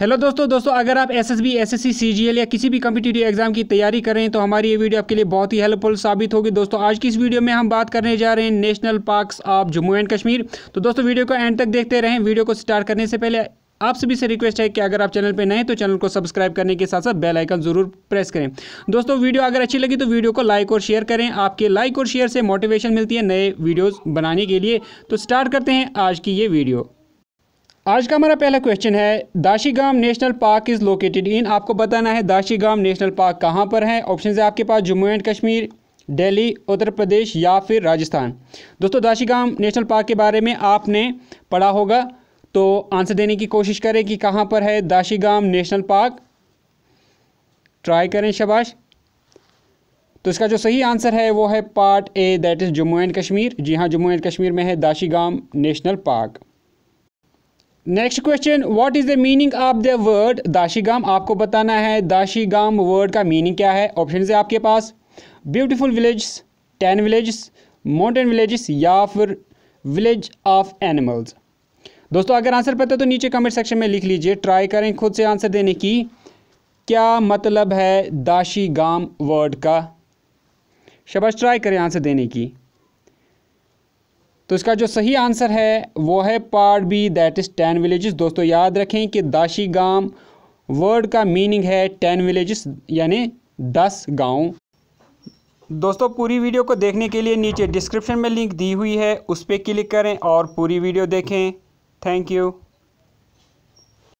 hello दोस्तों दोस्तों अगर आप एसएसबी, एसएससी, सीजीएल या किसी भी कम्पिटेटिव एग्जाम की तैयारी कर रहे हैं तो हमारी ये वीडियो आपके लिए बहुत ही हेल्पफुल साबित होगी दोस्तों आज की इस वीडियो में हम बात करने जा रहे हैं national parks of Jammu and Kashmir तो दोस्तों वीडियो को एंड तक देखते रहें वीडियो को स्टार्ट करने से पहले आप सभी से रिक्वेस्ट है कि अगर आप चैनल पर नए तो चैनल को सब्सक्राइब करने के साथ साथ बेल आइकन जरूर प्रेस करें दोस्तों वीडियो अगर अच्छी लगी तो वीडियो को लाइक और शेयर करें आपके लाइक और शेयर से मोटिवेशन मिलती है नए वीडियोज़ बनाने के लिए तो स्टार्ट करते हैं आज की ये वीडियो आज का हमारा पहला क्वेश्चन है Dachigam national park is located in आपको बताना है दाशीगाम नेशनल पार्क कहाँ पर है ऑप्शन है आपके पास जम्मू एंड कश्मीर दिल्ली उत्तर प्रदेश या फिर राजस्थान दोस्तों दाशीगाम नेशनल पार्क के बारे में आपने पढ़ा होगा तो आंसर देने की कोशिश करें कि कहाँ पर है दाशीगाम नेशनल पार्क ट्राई करें शबाश तो इसका जो सही आंसर है वो है part A that is Jammu and Kashmir जी हाँ जम्मू एंड कश्मीर में है Dachigam national park next question what is the meaning of the word Dachigam आपको बताना है दाशीगाम वर्ड का मीनिंग क्या है ऑप्शन है आपके पास beautiful village ten village mountain village या फिर विलेज ऑफ एनिमल्स दोस्तों अगर आंसर पता है तो नीचे कमेंट सेक्शन में लिख लीजिए ट्राई करें खुद से आंसर देने की क्या मतलब है दाशीगाम वर्ड का शबाश ट्राई करें आंसर देने की तो इसका जो सही आंसर है वो है part B that is ten villages दोस्तों याद रखें कि दाशी गांव वर्ड का मीनिंग है टेन विलेजेस यानी दस गांव दोस्तों पूरी वीडियो को देखने के लिए नीचे डिस्क्रिप्शन में लिंक दी हुई है उस पर क्लिक करें और पूरी वीडियो देखें थैंक यू